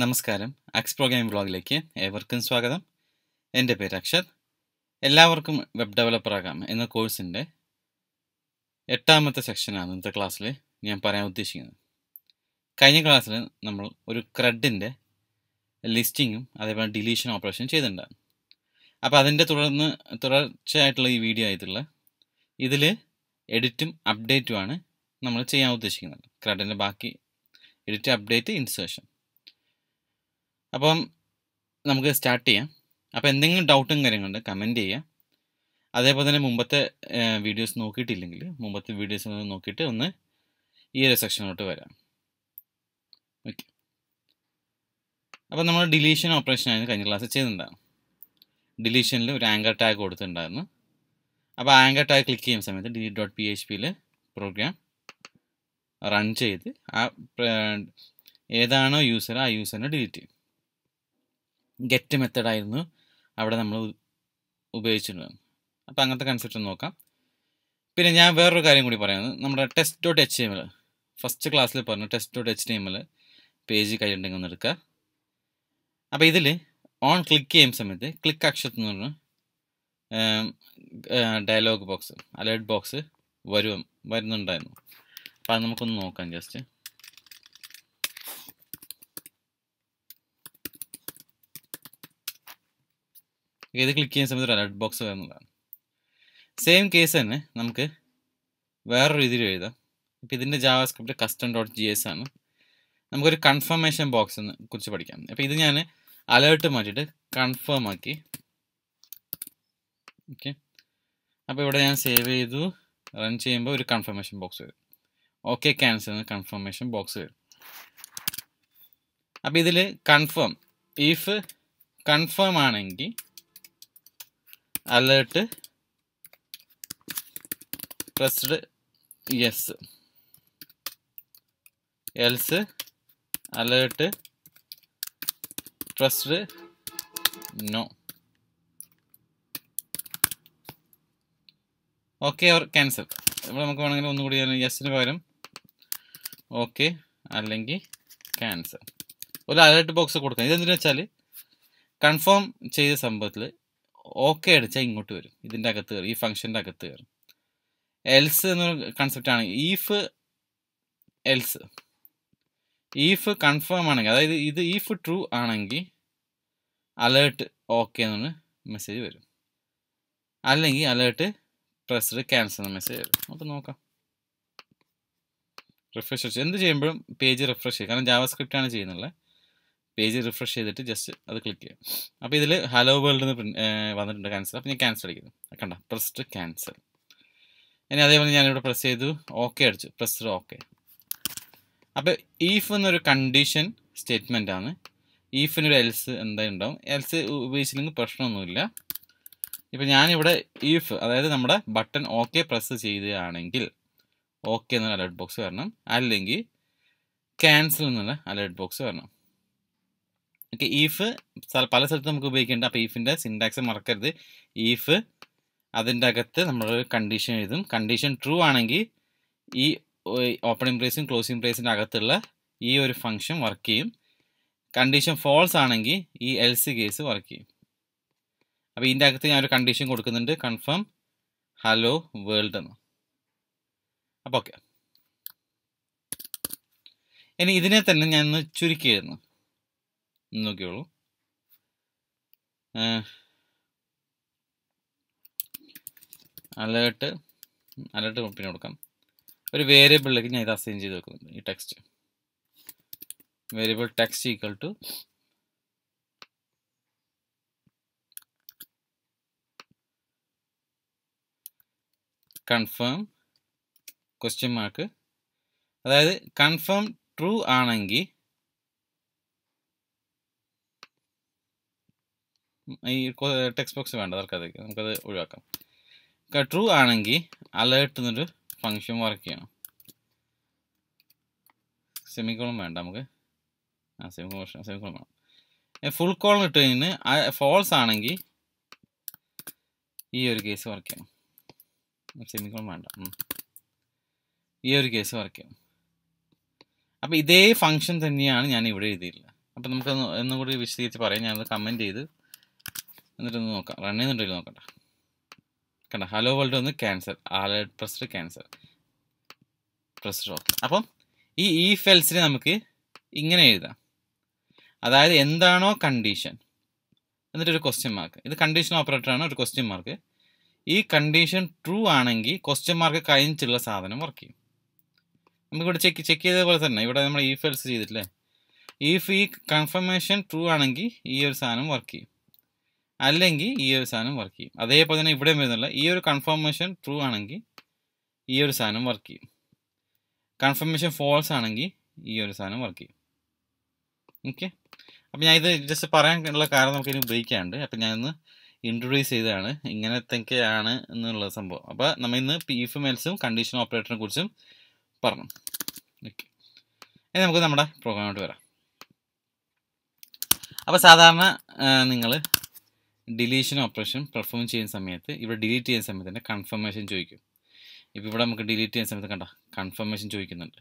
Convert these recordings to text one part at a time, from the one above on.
നമസ്കാരം അക്സ് പ്രോഗ്രാം ബ്ലോഗിലേക്ക് ഏവർക്കും സ്വാഗതം എൻ്റെ പേര് അക്ഷത് എല്ലാവർക്കും വെബ് ഡെവലപ്പർ ആകാം എന്ന കോഴ്സിൻ്റെ എട്ടാമത്തെ സെക്ഷനാണ് ഇന്നത്തെ ക്ലാസ്സിൽ ഞാൻ പറയാൻ ഉദ്ദേശിക്കുന്നത് കഴിഞ്ഞ ക്ലാസ്സിൽ നമ്മൾ ഒരു ക്രെഡിൻ്റെ ലിസ്റ്റിങ്ങും അതേപോലെ ഡിലീഷൻ ഓപ്പറേഷൻ ചെയ്തിട്ടുണ്ടാകും അപ്പോൾ അതിൻ്റെ തുടർന്ന് തുടർച്ചയായിട്ടുള്ള ഈ വീഡിയോ ആയിട്ടുള്ള ഇതിൽ എഡിറ്റും അപ്ഡേറ്റുമാണ് നമ്മൾ ചെയ്യാൻ ഉദ്ദേശിക്കുന്നത് ക്രെഡിൻ്റെ ബാക്കി എഡിറ്റ് അപ്ഡേറ്റ് ഇൻസേഷൻ അപ്പം നമുക്ക് സ്റ്റാർട്ട് ചെയ്യാം അപ്പോൾ എന്തെങ്കിലും ഡൗട്ടും കാര്യങ്ങളുണ്ട് കമൻറ്റ് ചെയ്യുക അതേപോലെ തന്നെ മുമ്പത്തെ വീഡിയോസ് നോക്കിയിട്ടില്ലെങ്കിൽ മുമ്പത്തെ വീഡിയോസ് നോക്കിയിട്ട് ഒന്ന് ഈ ഒരു സെക്ഷനിലോട്ട് വരാം ഓക്കെ അപ്പോൾ നമ്മൾ ഡിലീഷൻ ഓപ്പറേഷൻ ആയിരുന്നു കഴിഞ്ഞ ക്ലാസ്സിൽ ചെയ്തിട്ടുണ്ടാകും ഡിലീഷനിൽ ഒരു ആങ്കർ ടാഗ് കൊടുത്തിട്ടുണ്ടായിരുന്നു അപ്പോൾ ആങ്കർ ടാഗ് ക്ലിക്ക് ചെയ്യുന്ന സമയത്ത് ഡിലീറ്റ് ഡോട്ട് പി എച്ച് പിയിൽ പ്രോഗ്രാം റൺ ചെയ്ത് ആ ഏതാണോ യൂസർ ആ യൂസറിനെ ഡിലീറ്റ് ചെയ്യും ഗെറ്റ് മെത്തേഡായിരുന്നു അവിടെ നമ്മൾ ഉപയോഗിച്ചിരുന്നത് അപ്പോൾ അങ്ങനത്തെ കൺസെപ്റ്റ് ഒന്ന് നോക്കാം പിന്നെ ഞാൻ വേറൊരു കാര്യം കൂടി പറയുന്നത് നമ്മുടെ test dot H M L first ക്ലാസ്സിൽ പറഞ്ഞു test dot H T M L page കഴിയുണ്ടെങ്കിൽ ഒന്ന് എടുക്കുക അപ്പോൾ ഇതിൽ ഓൺ ക്ലിക്ക് ചെയ്യുന്ന സമയത്ത് ക്ലിക്ക് അക്ഷരത്തിൽ നിന്ന് ഡയലോഗ് ബോക്സ് അലേർട്ട് ബോക്സ് വരും വരുന്നുണ്ടായിരുന്നു അപ്പോൾ അത് നമുക്കൊന്ന് നോക്കാം ജസ്റ്റ് ഇത് ക്ലിക്ക് ചെയ്യുന്ന സമയത്ത് ഒരു അലർട്ട് ബോക്സ് വരുന്നതാണ് സെയിം കേസ് തന്നെ നമുക്ക് വേറൊരു രീതിയിൽ എഴുതാം ഇപ്പോൾ ഇതിൻ്റെ JavaScript custom dot G S ആണ് നമുക്കൊരു കൺഫർമേഷൻ എന്ന് കുറിച്ച് പഠിക്കാം അപ്പോൾ ഇത് ഞാൻ അലേർട്ട് മാറ്റിയിട്ട് കൺഫേം ആക്കി ഓക്കെ അപ്പോൾ ഇവിടെ ഞാൻ സേവ് ചെയ്തു റൺ ചെയ്യുമ്പോൾ ഒരു കൺഫർമേഷൻ ബോക്സ് വരും ഓക്കെ ക്യാൻസൽ എന്ന് കൺഫർമേഷൻ ബോക്സ് വരും അപ്പോൾ ഇതിൽ കൺഫേം ഇഫ് കൺഫേം ആണെങ്കിൽ alert pressed yes else alert pressed no okay or cancel ഇവിടെ നമുക്ക് വേണമെങ്കിൽ ഒന്നുകൂടി യെസിന് പകരം ഓക്കെ അല്ലെങ്കിൽ ക്യാൻസൽ ഒരു അലേർട്ട് ബോക്സ് കൊടുക്കാം ഇതെന്തിനു വെച്ചാൽ കൺഫേം ചെയ്ത സംഭവത്തിൽ ഓക്കെ അടിച്ചാൽ ഇങ്ങോട്ട് വരും ഇതിൻ്റെ അകത്ത് കയറും ഈ ഫംഗ്ഷൻ്റെ അകത്ത് കയറും എൽസ് എന്നൊരു കൺസെപ്റ്റാണ് ഈഫ് എൽസ് ഈഫ് കൺഫേം ആണെങ്കിൽ അതായത് ഇത് ഈഫ് ട്രൂ ആണെങ്കിൽ അലേർട്ട് ഓക്കെ എന്നൊരു മെസ്സേജ് വരും അല്ലെങ്കിൽ അലേർട്ട് പ്രസ്ഡ് ക്യാൻസൽ എന്ന മെസ്സേജ് വരും അപ്പം നോക്കാം റിഫ്രഷ് എന്ത് ചെയ്യുമ്പോഴും പേജ് റിഫ്രഷ് ചെയ്യും കാരണം ജാവ ആണ് ചെയ്യുന്നുള്ളത് പേജ് റിഫ്രഷ് ചെയ്തിട്ട് ജസ്റ്റ് അത് ക്ലിക്ക് ചെയ്യുക അപ്പോൾ ഇതിൽ ഹലോ വേൾഡ് എന്ന് വന്നിട്ടുണ്ട് ക്യാൻസൽ അപ്പോൾ ഞാൻ ക്യാൻസൽ അടിക്കുന്നു കണ്ട പ്രസ് ക്യാൻസൽ ഇനി അതേപോലെ ഞാനിവിടെ പ്രസ് ചെയ്തു ഓക്കെ അടിച്ചു പ്രസ് ഓക്കെ അപ്പോൾ ഈഫ് എന്നൊരു കണ്ടീഷൻ സ്റ്റേറ്റ്മെൻ്റ് ആണ് ഈഫിനൊരു എൽസ് എന്തായാലും ഉണ്ടാവും എൽസ് ഉപയോഗിച്ചില്ലെങ്കിൽ പ്രശ്നമൊന്നുമില്ല ഇപ്പം ഞാനിവിടെ ഈഫ് അതായത് നമ്മുടെ ബട്ടൺ ഓക്കെ പ്രസ് ചെയ്യുകയാണെങ്കിൽ ഓക്കെ എന്നുള്ള അലേർട്ട് ബോക്സ് വരണം അല്ലെങ്കിൽ ക്യാൻസൽ എന്നുള്ള അലേർട്ട് ബോക്സ് വരണം ഓക്കെ ഈഫ് പല സ്ഥലത്തും നമുക്ക് ഉപയോഗിക്കേണ്ട അപ്പോൾ ഈഫിൻ്റെ സിൻഡാക്സ് മറക്കരുത് ഈഫ് അതിൻ്റെ അകത്ത് നമ്മൾ കണ്ടീഷൻ എഴുതും കണ്ടീഷൻ ട്രൂ ആണെങ്കിൽ ഈ ഓപ്പണിംഗ് പ്രൈസും ക്ലോസിംഗ് പ്രൈസിൻ്റെ അകത്തുള്ള ഈ ഒരു ഫംഗ്ഷൻ വർക്ക് ചെയ്യും കണ്ടീഷൻ ഫോൾസ് ആണെങ്കിൽ ഈ എൽസ് കേസ് വർക്ക് ചെയ്യും അപ്പോൾ ഇതിൻ്റെ അകത്ത് ഞാനൊരു കണ്ടീഷൻ കൊടുക്കുന്നുണ്ട് കൺഫേം ഹലോ വേൾഡ് എന്ന് അപ്പോൾ ഓക്കെ ഇനി ഇതിനെ തന്നെ ഞാൻ ഒന്ന് ചുരുക്കി എഴുതുന്നു നോക്കിയോളൂ അലേർട്ട് അലേർട്ട് പിന്നെ കൊടുക്കാം ഒരു വേരിയബിളിലേക്ക് ഞാൻ ഇത് അസൈൻ ചെയ്ത് വെക്കുന്നുണ്ട് ഈ text variable text equal to confirm question mark അതായത് കൺഫേം ട്രൂ ആണെങ്കിൽ ഈ ടെക്സ്റ്റ് ബോക്സ് വേണ്ട തൽക്കാലത്തേക്ക് നമുക്കത് ഒഴിവാക്കാം ട്രൂ ആണെങ്കിൽ അലേർട്ട് എന്നൊരു ഫങ്ഷൻ വർക്ക് ചെയ്യണം സെമിക്കോളം വേണ്ട നമുക്ക് ആ സെമിക്കോളം സെമിക്കോളം വേണം ഫുൾ കോളം ഇട്ട് കഴിഞ്ഞ് ഫോൾസ് ആണെങ്കിൽ ഈ ഒരു കേസ് വർക്ക് ചെയ്യണം സെമിക്കോളം വേണ്ട ഈ ഒരു കേസ് വർക്ക് ചെയ്യണം അപ്പോൾ ഇതേ ഫങ്ഷൻ തന്നെയാണ് ഞാൻ ഇവിടെ എഴുതിയിട്ടുള്ളത് അപ്പോൾ നമുക്ക് ഒന്നും കൂടി വിശദീകരിച്ച് പറയാം ഞാനത് കമൻറ്റ് ചെയ്ത് എന്നിട്ടൊന്ന് നോക്കാം റൺ ചെയ്യുന്നുണ്ടെങ്കിൽ നോക്കട്ടെ കണ്ട ഹലോ വേൾഡ് ഒന്ന് cancel alert pressed cancel pressed of അപ്പം ഈ ഇ e ഫെൽസിന് നമുക്ക് ഇങ്ങനെ എഴുതാം അതായത് എന്താണോ കണ്ടീഷൻ എന്നിട്ട് ഒരു ക്വസ്റ്റ്യൻ മാർക്ക് ഇത് കണ്ടീഷൻ ഓപ്പറേറ്ററാണ് ഒരു ക്വസ്റ്റ്യൻ മാർക്ക് ഈ കണ്ടീഷൻ ട്രൂ ആണെങ്കിൽ ക്വസ്റ്റ്യൻ മാർക്ക് കഴിഞ്ഞിട്ടുള്ള സാധനം വർക്ക് ചെയ്യും നമുക്കിവിടെ ചെക്ക് ചെക്ക് ചെയ്തതുപോലെ തന്നെ ഇവിടെ നമ്മൾ ഇ e ഫെൽസ് ചെയ്തിട്ടില്ലേ ഇഫ് ഈ കൺഫർമേഷൻ ട്രൂ ആണെങ്കിൽ ഈ ഒരു സാധനം വർക്ക് ചെയ്യും അല്ലെങ്കിൽ ഈ ഒരു സാധനം വർക്ക് ചെയ്യും അതേപോലെ തന്നെ ഇവിടെ വരുന്നില്ല ഈ ഒരു കൺഫർമേഷൻ ട്രൂ ആണെങ്കിൽ ഈ ഒരു സാധനം വർക്ക് ചെയ്യും കൺഫർമേഷൻ ഫോൾസ് ആണെങ്കിൽ ഈ ഒരു സാധനം വർക്ക് ചെയ്യും ഓക്കെ അപ്പം ഞാൻ ഇത് ജസ്റ്റ് പറയാനുള്ള കാരണം നമുക്ക് ഇനി ഉപയോഗിക്കാണ്ട് അപ്പം ഞാനിന്ന് ഇൻട്രൊഡ്യൂസ് ചെയ്തതാണ് ഇങ്ങനത്തെയൊക്കെയാണ് എന്നുള്ള സംഭവം അപ്പോൾ നമ്മൾ ഇന്ന് പി എഫ് മെൽസും കണ്ടീഷൻ ഓപ്പറേറ്ററിനെ കുറിച്ചും പറഞ്ഞു ഓക്കെ ഇനി നമുക്ക് നമ്മുടെ പ്രോഗ്രാമായിട്ട് വരാം അപ്പോൾ സാധാരണ നിങ്ങൾ ഡിലീഷൻ ഓപ്പറേഷൻ പെർഫോം ചെയ്യുന്ന സമയത്ത് ഇവിടെ ഡിലീറ്റ് ചെയ്യുന്ന സമയത്ത് തന്നെ കൺഫർമേഷൻ ചോദിക്കും ഇപ്പോൾ ഇവിടെ നമുക്ക് ഡിലീറ്റ് ചെയ്യുന്ന സമയത്ത് കണ്ട കൺഫർമേഷൻ ചോദിക്കുന്നുണ്ട്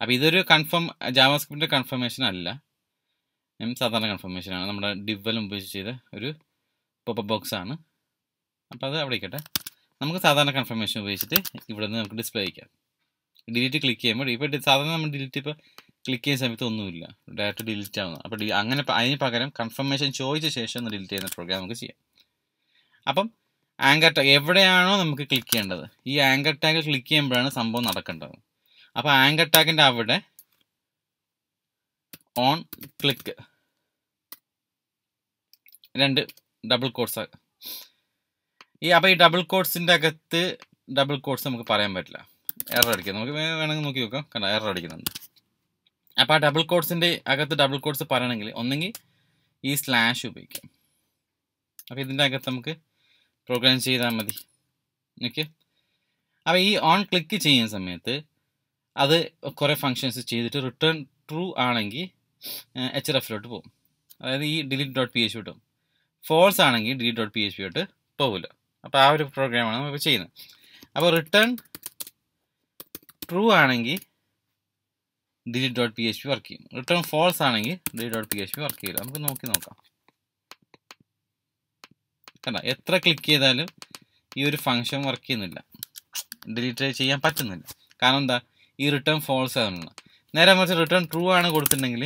അപ്പോൾ ഇതൊരു കൺഫേം ജാവാസ്ക്രിപ്റ്റിൻ്റെ കൺഫർമേഷൻ അല്ല സാധാരണ ആണ് നമ്മുടെ ഡിവലും ഉപയോഗിച്ച് ചെയ്ത ഒരു പോപ്പ് ബോക്സ് ആണ് അപ്പോൾ അത് അവിടെ ഇരിക്കട്ടെ നമുക്ക് സാധാരണ കൺഫർമേഷൻ ഉപയോഗിച്ചിട്ട് ഇവിടെ നിന്ന് നമുക്ക് ഡിസ്പ്ലേ അയക്കാം ഡിലീറ്റ് ക്ലിക്ക് ചെയ്യുമ്പോൾ ഇപ്പോൾ സാധാരണ നമ്മൾ ഡിലീറ്റ് ഇപ്പോൾ ക്ലിക്ക് ചെയ്യുന്ന സമയത്ത് ഒന്നുമില്ല ഡയറക്റ്റ് ഡിലീറ്റ് ആവുന്നു അപ്പോൾ അങ്ങനെ അതിന് പകരം കൺഫർമേഷൻ ചോദിച്ച ശേഷം ഒന്ന് ഡിലീറ്റ് ചെയ്യുന്ന പ്രോഗ്രാം നമുക്ക് ചെയ്യാം അപ്പം ആങ്കർ ടാഗ് എവിടെയാണോ നമുക്ക് ക്ലിക്ക് ചെയ്യേണ്ടത് ഈ ആങ്കർ ടാഗ് ക്ലിക്ക് ചെയ്യുമ്പോഴാണ് സംഭവം നടക്കേണ്ടത് അപ്പോൾ ആങ്കർ ടാഗിൻ്റെ അവിടെ ഓൺ ക്ലിക്ക് രണ്ട് ഡബിൾ കോഡ്സ് ഈ അപ്പോൾ ഈ ഡബിൾ കോഡ്സിൻ്റെ അകത്ത് ഡബിൾ കോഡ്സ് നമുക്ക് പറയാൻ പറ്റില്ല എറർ അടിക്കാം നമുക്ക് വേണമെങ്കിൽ നോക്കി നോക്കാം കണ്ട എറർ അടിക്കുന്നുണ്ട് അപ്പോൾ ആ ഡബിൾ കോഡ്സിൻ്റെ അകത്ത് ഡബിൾ കോഡ്സ് പറയണമെങ്കിൽ ഒന്നെങ്കിൽ ഈ സ്ലാഷ് ഉപയോഗിക്കാം അപ്പോൾ ഇതിൻ്റെ അകത്ത് നമുക്ക് പ്രോഗ്രാം ചെയ്താൽ മതി ഓക്കെ അപ്പോൾ ഈ ഓൺ ക്ലിക്ക് ചെയ്യുന്ന സമയത്ത് അത് കുറേ ഫങ്ഷൻസ് ചെയ്തിട്ട് റിട്ടേൺ ട്രൂ ആണെങ്കിൽ എച്ച് ആർ എഫിലോട്ട് പോകും അതായത് ഈ ഡിലീറ്റ് ഡോട്ട് പി എച്ച് വിട്ടും ഫോൾസ് ആണെങ്കിൽ ഡിലീറ്റ് ഡോട്ട് പി എച്ച് വിട്ട് പോകില്ല അപ്പോൾ ആ ഒരു പ്രോഗ്രാമാണ് നമ്മൾ ചെയ്യുന്നത് അപ്പോൾ റിട്ടേൺ ട്രൂ ആണെങ്കിൽ delete dot P H P work ചെയ്യും റിട്ടേൺ ഫോൾസ് ആണെങ്കിൽ delete dot P H P work ചെയ്യില്ല നമുക്ക് നോക്കി നോക്കാം കണ്ട എത്ര ക്ലിക്ക് ചെയ്താലും ഈ ഒരു ഫംഗ്ഷൻ വർക്ക് ചെയ്യുന്നില്ല ഡിലീറ്റ് ചെയ്യാൻ പറ്റുന്നില്ല കാരണം എന്താ ഈ റിട്ടേൺ ഫോൾസ് ആകുന്നത് നേരെ മറിച്ച് റിട്ടേൺ ട്രൂ ആണ് കൊടുത്തിട്ടുണ്ടെങ്കിൽ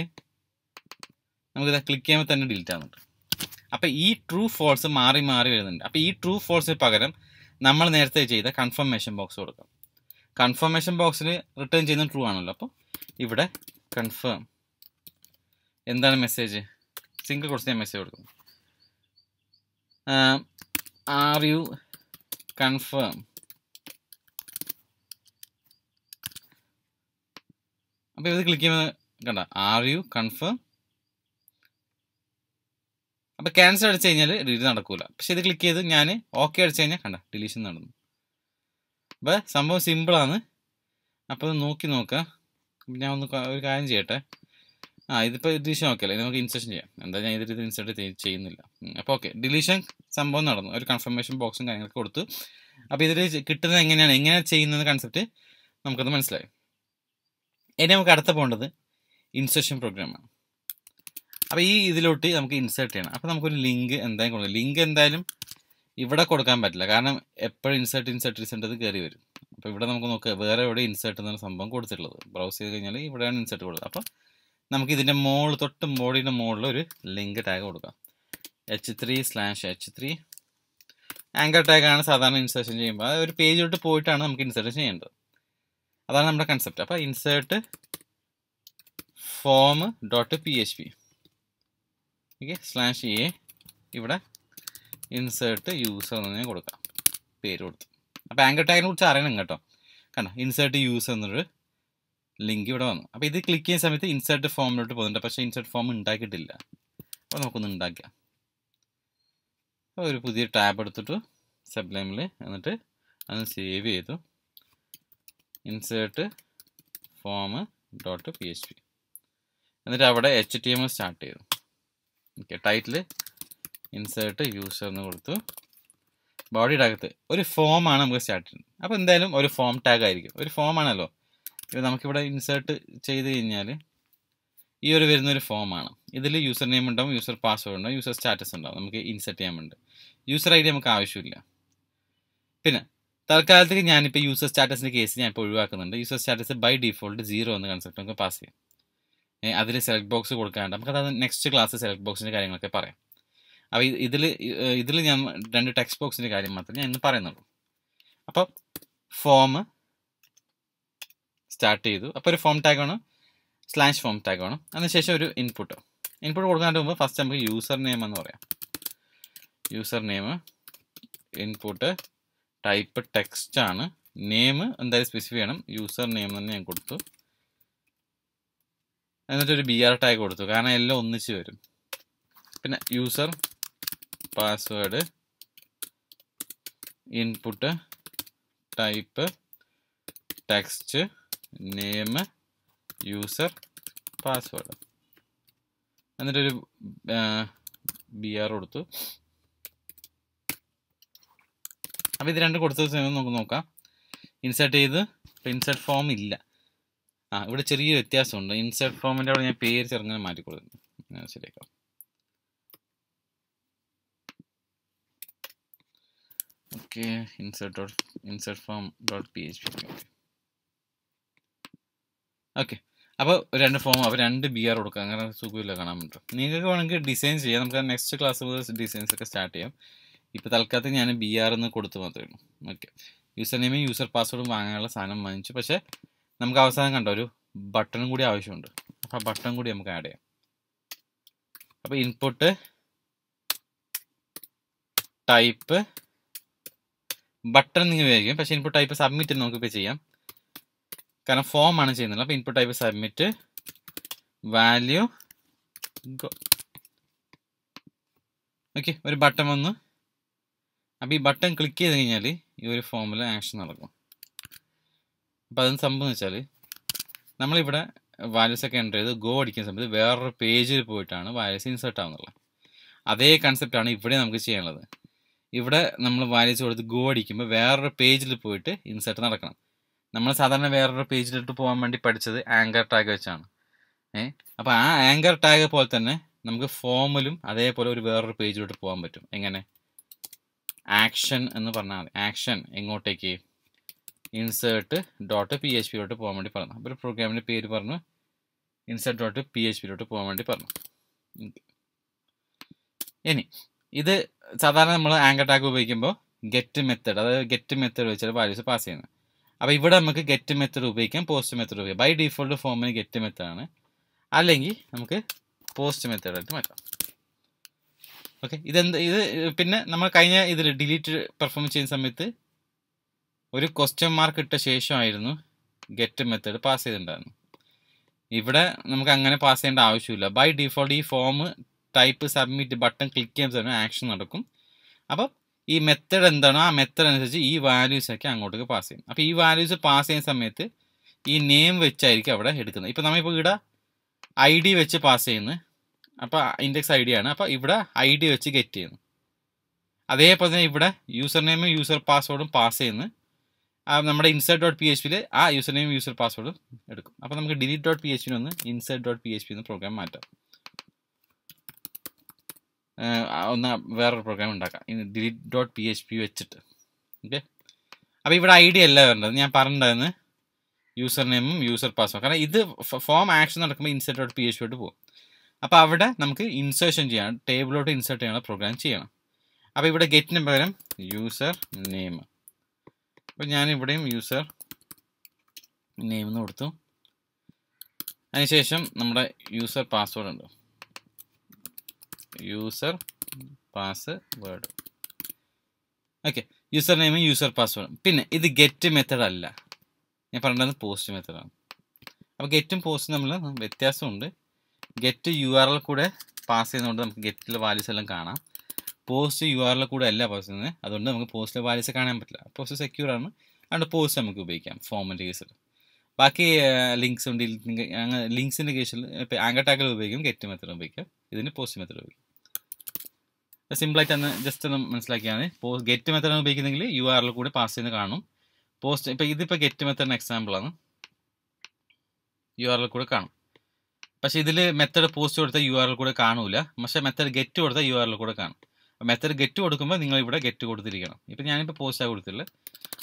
നമുക്കിത് ക്ലിക്ക് ചെയ്യുമ്പോൾ തന്നെ ഡിലീറ്റ് ആവുന്നുണ്ട് അപ്പോൾ ഈ ട്രൂ ഫോൾസ് മാറി മാറി വരുന്നുണ്ട് അപ്പോൾ ഈ ട്രൂ ഫോൾസിന് പകരം നമ്മൾ നേരത്തെ ചെയ്ത കൺഫർമേഷൻ ബോക്സ് കൊടുക്കാം കൺഫർമേഷൻ ബോക്സിൽ റിട്ടേൺ ചെയ്യുന്നത് ട്രൂ ആണല്ലോ അപ്പോൾ ഇവിടെ കൺഫേം എന്താണ് മെസ്സേജ് സിംഗിൾ കുറച്ച് ഞാൻ മെസ്സേജ് കൊടുക്കും ആർ യു കൺഫേം അപ്പോൾ ഇത് ക്ലിക്ക് ചെയ്യുന്നത് കണ്ട ആർ യു കൺഫേം അപ്പോൾ ക്യാൻസൽ അടിച്ചു കഴിഞ്ഞാൽ ഡിലീറ്റ് നടക്കൂല പക്ഷേ ഇത് ക്ലിക്ക് ചെയ്ത് ഞാൻ ഓക്കെ അടിച്ചു കഴിഞ്ഞാൽ കണ്ട ഡിലീഷൻ നടന്നു അപ്പോൾ സംഭവം സിമ്പിളാണ് അപ്പോൾ നോക്കി നോക്കാം ഞാൻ ഒന്ന് ഒരു കാര്യം ചെയ്യട്ടെ ആ ഇതിപ്പോൾ ഡിലീഷൻ ഓക്കെ അല്ലേ നമുക്ക് ഇൻസേഷൻ ചെയ്യാം എന്താ ഞാൻ ഇതിൽ ഇൻസേർട്ട് ചെയ്യുന്നില്ല അപ്പോൾ ഓക്കെ ഡിലീഷൻ സംഭവം നടന്നു ഒരു കൺഫർമേഷൻ ബോക്സും കാര്യങ്ങളൊക്കെ കൊടുത്തു അപ്പോൾ ഇതിൽ കിട്ടുന്നത് എങ്ങനെയാണ് എങ്ങനെ ചെയ്യുന്നത് കൺസെപ്റ്റ് നമുക്കത് മനസ്സിലായി ഇനി നമുക്ക് അടുത്ത പോകേണ്ടത് ഇൻസേഷൻ പ്രോഗ്രാമാണ് അപ്പോൾ ഈ ഇതിലോട്ട് നമുക്ക് ഇൻസേർട്ട് ചെയ്യണം അപ്പോൾ നമുക്കൊരു ലിങ്ക് എന്തായാലും കൊടുക്കാം ലിങ്ക് എന്തായാലും ഇവിടെ കൊടുക്കാൻ പറ്റില്ല കാരണം എപ്പോഴും ഇൻസേർട്ട് ഇൻസേർട്ട് ഇൻസേർട്ട് അത് കയറി വരും അപ്പോൾ ഇവിടെ നമുക്ക് നോക്കാം വേറെ എവിടെ ഇൻസേർട്ട് എന്നൊരു സംഭവം കൊടുത്തിട്ടുള്ളത് ബ്രൗസ് ചെയ്ത് കഴിഞ്ഞാൽ ഇവിടെയാണ് ഇൻസേർട്ട് കൊടുത്തത് അപ്പോൾ നമുക്ക് ഇതിൻ്റെ മോൾ തൊട്ട് ബോഡീൻ്റെ മുകളിൽ ഒരു ലിങ്ക് ടാഗ് കൊടുക്കാം H three slash H three anchor ടാഗാണ് സാധാരണ ഇൻസേർഷൻ ചെയ്യുമ്പോൾ അത് ഒരു പേജ് തൊട്ട് പോയിട്ടാണ് നമുക്ക് ഇൻസേർട്ട് ചെയ്യേണ്ടത് അതാണ് നമ്മുടെ കൺസെപ്റ്റ് അപ്പോൾ insert form dot P H P okay slash A ഇവിടെ ഇൻസേർട്ട് യൂസർ എന്ന് കൊടുക്കാം പേര് കൊടുത്തു അപ്പോൾ ആങ്കർ ടാഗിനെ കുറിച്ച് അറിയണം കേട്ടോ കണ്ടോ ഇൻസേർട്ട് യൂസ് എന്നൊരു ലിങ്ക് ഇവിടെ വന്നു അപ്പോൾ ഇത് ക്ലിക്ക് ചെയ്യുന്ന സമയത്ത് ഇൻസേർട്ട് ഫോമിലോട്ട് പോകുന്നുണ്ട് പക്ഷേ ഇൻസേർട്ട് ഫോം ഉണ്ടാക്കിയിട്ടില്ല അപ്പോൾ നമുക്കൊന്ന് ഉണ്ടാക്കാം അപ്പോൾ ഒരു പുതിയ ടാബ് എടുത്തിട്ട് സബ്ലൈമിൽ എന്നിട്ട് അത് സേവ് ചെയ്തു insert form dot P H P എന്നിട്ട് അവിടെ H T M L start ചെയ്തു ഓക്കെ ടൈറ്റിൽ ഇൻസേർട്ട് യൂസർ എന്ന് കൊടുത്തു ബോഡിയുടെ അകത്ത് ഒരു ഫോമാണ് നമുക്ക് സ്റ്റാർട്ട് ചെയ്യുന്നത് അപ്പോൾ എന്തായാലും ഒരു ഫോം ടാഗ് ആയിരിക്കും ഒരു ഫോമാണല്ലോ ഇപ്പോൾ നമുക്കിവിടെ ഇൻസേർട്ട് ചെയ്ത് കഴിഞ്ഞാൽ ഈ ഒരു വരുന്ന ഒരു ഫോമാണ് ഇതിൽ യൂസർ നെയിം ഉണ്ടാവും യൂസർ പാസ്വേഡ് ഉണ്ടാവും യൂസർ സ്റ്റാറ്റസ് ഉണ്ടാവും നമുക്ക് ഇൻസേർട്ട് ചെയ്യാൻ വേണ്ടി യൂസർ ഐ നമുക്ക് ആവശ്യമില്ല പിന്നെ തൽക്കാലത്തേക്ക് ഞാനിപ്പോൾ യൂസർ സ്റ്റാറ്റസിൻ്റെ കേസ് ഞാൻ ഇപ്പോൾ ഒഴിവാക്കുന്നുണ്ട് user status by default zero എന്ന കൺസെപ്റ്റ് നമുക്ക് പാസ് ചെയ്യാം അതിൽ സെലക്ട് ബോക്സ് കൊടുക്കാണ്ട് നമുക്കത് നെക്സ്റ്റ് ക്ലാസ് സെലക്ട് ബോക്സിൻ്റെ കാര്യങ്ങളൊക്കെ പറയാം അപ്പോൾ ഇതിൽ ഇതിൽ ഞാൻ രണ്ട് ടെക്സ്റ്റ് ബോക്സിൻ്റെ കാര്യം മാത്രമേ ഞാൻ ഇന്ന് പറയുന്നുള്ളൂ അപ്പോൾ ഫോം സ്റ്റാർട്ട് ചെയ്തു അപ്പോൾ ഒരു ഫോം ടാഗ് വേണം സ്ലാഷ് ഫോം ടാഗ് വേണം അതിനുശേഷം ഒരു ഇൻപുട്ട് ഇൻപുട്ട് കൊടുക്കാനായിട്ട് മുമ്പ് ഫസ്റ്റ് നമുക്ക് യൂസർ നെയിം എന്ന് പറയാം user name input type text ആണ് നെയിം എന്തായാലും സ്പെസിഫൈ ചെയ്യണം യൂസർ നെയിം തന്നെ ഞാൻ കൊടുത്തു എന്നിട്ടൊരു ബി ആർ ടാഗ് കൊടുത്തു കാരണം എല്ലാം ഒന്നിച്ച് വരും പിന്നെ user password input type text name user password എന്നിട്ടൊരു ബി ആർ കൊടുത്തു അപ്പോൾ ഇത് രണ്ട് കൊടുത്ത സമയം നമുക്ക് നോക്കാം ഇൻസേർട്ട് ചെയ്ത് ഇപ്പോൾ ഇൻസേർട്ട് ഫോം ഇല്ല ആ ഇവിടെ ചെറിയൊരു വ്യത്യാസമുണ്ട് ഇൻസേർട്ട് ഫോമിൻ്റെ അവിടെ ഞാൻ പേര് ചെറുങ്ങനെ മാറ്റി ശരിയാക്കാം okay insert dot insert form dot php okay അപ്പോൾ രണ്ട് ഫോം അപ്പോൾ രണ്ട് ബി ആർ കൊടുക്കുക അങ്ങനെ സുഖമില്ല കാണാൻ പറ്റും നിങ്ങൾക്ക് വേണമെങ്കിൽ ഡിസൈൻ ചെയ്യാം നമുക്ക് നെക്സ്റ്റ് ക്ലാസ് മുതൽ ഡിസൈൻസ് ഒക്കെ സ്റ്റാർട്ട് ചെയ്യാം ഇപ്പോൾ തൽക്കാലത്ത് ഞാൻ ബി ആർ എന്ന് കൊടുത്ത് മാത്രമേ ഉള്ളൂ ഓക്കെ യൂസർ നെയിമും യൂസർ പാസ്വേഡും വാങ്ങാനുള്ള സാധനം വാങ്ങിച്ചു പക്ഷേ നമുക്ക് അവസാനം കണ്ട ഒരു ബട്ടണും കൂടി ആവശ്യമുണ്ട് അപ്പോൾ ആ ബട്ടൺ കൂടി നമുക്ക് ആഡ് ചെയ്യാം അപ്പോൾ ഇൻപുട്ട് ടൈപ്പ് ബട്ടൺ നിങ്ങൾ ഉപയോഗിക്കും പക്ഷേ ഇൻപുട്ട് ടൈപ്പ് സബ്മിറ്റ് നമുക്കിപ്പോൾ ചെയ്യാം കാരണം ഫോം ആണ് ചെയ്യുന്നത് അപ്പോൾ input type submit value go okay ഒരു ബട്ടൺ വന്നു അപ്പോൾ ഈ ബട്ടൺ ക്ലിക്ക് ചെയ്ത് കഴിഞ്ഞാൽ ഈ ഒരു ഫോമിൽ ആക്ഷൻ നടക്കും അപ്പോൾ അതെന്ന് സംഭവം വെച്ചാൽ നമ്മളിവിടെ വാല്യൂസ് ഒക്കെ എൻ്റർ ചെയ്ത് ഗോ അടിക്കുന്ന സമയത്ത് വേറൊരു പേജിൽ പോയിട്ടാണ് വാല്യൂസ് ഇൻസേർട്ട് ആവുന്നുള്ളത് അതേ കൺസെപ്റ്റാണ് ഇവിടെ നമുക്ക് ചെയ്യാനുള്ളത് ഇവിടെ നമ്മൾ വായിച്ചു കൊടുത്ത് ഗോ അടിക്കുമ്പോൾ വേറൊരു പേജിൽ പോയിട്ട് ഇൻസെർട്ട് നടക്കണം നമ്മൾ സാധാരണ വേറൊരു പേജിലിട്ട് പോകാൻ വേണ്ടി പഠിച്ചത് ആങ്കർ ടാഗ് വെച്ചാണ് ഏഹ് അപ്പോൾ ആ ആങ്കർ ടാഗ് പോലെ തന്നെ നമുക്ക് ഫോമിലും അതേപോലെ ഒരു വേറൊരു പേജിലോട്ട് പോകാൻ പറ്റും എങ്ങനെ ആക്ഷൻ എന്ന് പറഞ്ഞാൽ മതി ആക്ഷൻ എങ്ങോട്ടേക്ക് ഇൻസേർട്ട് ഡോട്ട് പി എച്ച് പിയിലോട്ട് പോകാൻ വേണ്ടി പറഞ്ഞു അപ്പോൾ ഒരു പ്രോഗ്രാമിൻ്റെ പേര് പറഞ്ഞു ഇൻസേർട്ട് ഡോട്ട് പി എച്ച് പിയിലോട്ട് പോകാൻ വേണ്ടി പറഞ്ഞു ഇനി ഇത് സാധാരണ നമ്മൾ ആങ്കർ ടാഗ് ഉപയോഗിക്കുമ്പോൾ ഗെറ്റ് മെത്തേഡ് അതായത് ഗെറ്റ് മെത്തേഡ് വെച്ചാൽ വാല്യൂസ് പാസ് ചെയ്യുന്നത് അപ്പോൾ ഇവിടെ നമുക്ക് ഗെറ്റ് മെത്തേഡ് ഉപയോഗിക്കാം പോസ്റ്റ് മെത്തേഡ് ഉപയോഗിക്കാം ബൈ ഡിഫോൾട്ട് ഫോമിന് ഗെറ്റ് മെത്തേഡാണ് അല്ലെങ്കിൽ നമുക്ക് പോസ്റ്റ് മെത്തേഡായിട്ട് മാറ്റാം ഓക്കെ ഇതെന്ത് ഇത് പിന്നെ നമ്മൾ കഴിഞ്ഞ ഇതിൽ ഡിലീറ്റ് പെർഫോം ചെയ്യുന്ന സമയത്ത് ഒരു ക്വസ്റ്റ്യൻ മാർക്ക് ഇട്ട ശേഷമായിരുന്നു ഗെറ്റ് മെത്തേഡ് പാസ് ചെയ്തിട്ടുണ്ടായിരുന്നു ഇവിടെ നമുക്ക് അങ്ങനെ പാസ് ചെയ്യേണ്ട ആവശ്യമില്ല ബൈ ഡിഫോൾട്ട് ഈ form type submit button click ചെയ്യാൻ തന്നെ ആക്ഷൻ നടക്കും അപ്പം ഈ മെത്തേഡ് എന്താണോ ആ മെത്തേഡ് അനുസരിച്ച് ഈ വാല്യൂസൊക്കെ അങ്ങോട്ടേക്ക് പാസ് ചെയ്യും അപ്പോൾ ഈ വാല്യൂസ് പാസ് ചെയ്യുന്ന സമയത്ത് ഈ നെയിം വെച്ചായിരിക്കും അവിടെ എടുക്കുന്നത് ഇപ്പോൾ നമ്മളിപ്പോൾ ഇവിടെ ഐ ഡി വെച്ച് പാസ് ചെയ്യുന്നത് അപ്പോൾ ഇൻഡെക്സ് ഐ ഡി ആണ് അപ്പോൾ ഇവിടെ ഐ ഡി വെച്ച് ഗെറ്റ് ചെയ്യുന്നു അതേപോലെ തന്നെ ഇവിടെ യൂസർ നെയിമും യൂസർ പാസ്വേഡും പാസ് ചെയ്യുന്നു നമ്മുടെ ഇൻസൈഡ് ഡോട്ട് പി എച്ച് പിയിൽ ആ യൂസർ നെയിം യൂസർ പാസ്വേഡും എടുക്കും അപ്പോൾ നമുക്ക് ഡിലീറ്റ് ഡോട്ട് പി എച്ച് പിയിൽ ഒന്ന് inside dot P H P എന്ന് പ്രോഗ്രാം മാറ്റാം ഒന്ന് വേറൊരു പ്രോഗ്രാം ഉണ്ടാക്കാം delete dot P H P വെച്ചിട്ട് ഓക്കെ അപ്പോൾ ഇവിടെ ഐ ഡി അല്ല വേണ്ടത് ഞാൻ പറഞ്ഞിട്ടുണ്ടായിരുന്നു യൂസർ നെയിമും യൂസർ പാസ്വേഡ് കാരണം ഇത് ഫോം ആക്ഷൻ നടക്കുമ്പോൾ insert dot P H P ആയിട്ട് പോകും അപ്പോൾ അവിടെ നമുക്ക് ഇൻസേർഷൻ ചെയ്യണം ടേബിളോട്ട് ഇൻസേർട്ട് ചെയ്യാനുള്ള പ്രോഗ്രാം ചെയ്യണം അപ്പോൾ ഇവിടെ ഗെറ്റിന് പകരം യൂസർ നെയിം അപ്പോൾ ഞാനിവിടെയും യൂസർ നെയിം എന്ന് കൊടുത്തു അതിനുശേഷം നമ്മുടെ യൂസർ പാസ്വേഡ് ഉണ്ടോ user password okay user നെയിമും യൂസർ പാസ്വേഡും പിന്നെ ഇത് ഗെറ്റ് മെത്തേഡ് അല്ല ഞാൻ പറഞ്ഞത് പോസ്റ്റ് മെത്തേഡാണ് അപ്പോൾ ഗെറ്റും പോസ്റ്റും തമ്മിൽ വ്യത്യാസമുണ്ട് ഗെറ്റ് യു ആർ എൽ കൂടെ പാസ് ചെയ്യുന്നതുകൊണ്ട് നമുക്ക് ഗെറ്റിലെ വാല്യൂസ് എല്ലാം കാണാം പോസ്റ്റ് യു ആർ എൽ കൂടെ അല്ല പാസ് ചെയ്യുന്നത് അതുകൊണ്ട് നമുക്ക് പോസ്റ്റിലെ വാല്യൂസ് കാണാൻ പറ്റില്ല പോസ്റ്റ് സെക്യൂർ ആണ് അതുകൊണ്ട് പോസ്റ്റ് നമുക്ക് ഉപയോഗിക്കാം ഫോമിൻ്റെ കേസിൽ ബാക്കി ലിങ്ക്സ് ഉണ്ട് ലിങ്ക്സിൻ്റെ കേസിൽ ഇപ്പോൾ ആങ്കർ ടാക്കിൽ ഉപയോഗിക്കും ഗെറ്റ് മെത്തേഡ് ഉപയോഗിക്കാം ഇതിന് പോസ്റ്റ് മെത്തേഡ് ഉപയോഗിക്കും സിമ്പിളായിട്ട് ഒന്ന് ജസ്റ്റ് ഒന്ന് മനസ്സിലാക്കിയാണ് പോസ്റ്റ് ഗെറ്റ് മെത്തേഡാണ് ഉപയോഗിക്കുന്നെങ്കിൽ യു ആറിൽ കൂടി പാസ് ചെയ്യുന്ന കാണും പോസ്റ്റ് ഇപ്പം ഇതിപ്പോൾ ഗെറ്റ് മെത്തേഡിന് എക്സാമ്പിളാണ് യു ആറിൽ കൂടെ കാണും പക്ഷേ ഇതിൽ മെത്തേഡ് പോസ്റ്റ് കൊടുത്താൽ യു ആറിൽ കൂടെ കാണില്ല പക്ഷേ മെത്തേഡ് ഗെറ്റ് കൊടുത്താൽ യു ആറിൽ കൂടെ കാണും മെത്തേഡ് ഗെറ്റ് കൊടുക്കുമ്പോൾ നിങ്ങൾ ഇവിടെ ഗെറ്റ് കൊടുത്തിരിക്കണം ഇപ്പം ഞാനിപ്പോൾ പോസ്റ്റാണ് കൊടുത്തിട്ടുള്ളത്